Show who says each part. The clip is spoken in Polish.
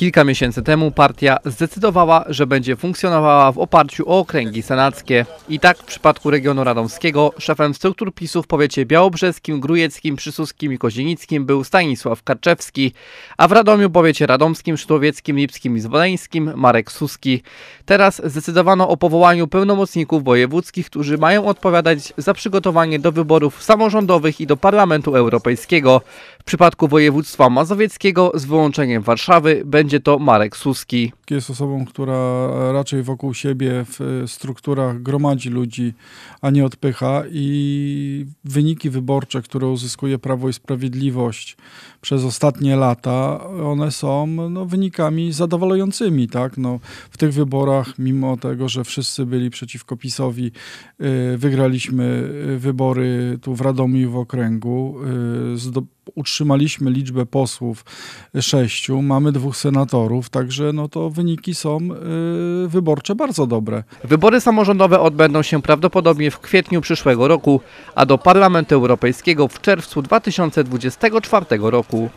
Speaker 1: Kilka miesięcy temu partia zdecydowała, że będzie funkcjonowała w oparciu o okręgi senackie. I tak w przypadku regionu radomskiego szefem struktur PiSu w powiecie białobrzeskim, grujeckim, przysuskim i kozienickim był Stanisław Karczewski, a w Radomiu powiecie radomskim, sztułowieckim, lipskim i zwoleńskim Marek Suski. Teraz zdecydowano o powołaniu pełnomocników wojewódzkich, którzy mają odpowiadać za przygotowanie do wyborów samorządowych i do Parlamentu Europejskiego. W przypadku województwa mazowieckiego z wyłączeniem Warszawy będzie będzie to Marek Suski
Speaker 2: jest osobą, która raczej wokół siebie w e, strukturach gromadzi ludzi, a nie odpycha i wyniki wyborcze, które uzyskuje Prawo i Sprawiedliwość przez ostatnie lata, one są no, wynikami zadowalającymi. Tak? No, w tych wyborach, mimo tego, że wszyscy byli przeciwko PiSowi, e, wygraliśmy e, wybory tu w Radomiu w okręgu, utrzymaliśmy liczbę posłów sześciu, mamy dwóch senatorów, także no to wyniki są y, wyborcze bardzo dobre. Wybory
Speaker 1: samorządowe odbędą się prawdopodobnie w kwietniu przyszłego roku, a do Parlamentu Europejskiego w czerwcu 2024 roku.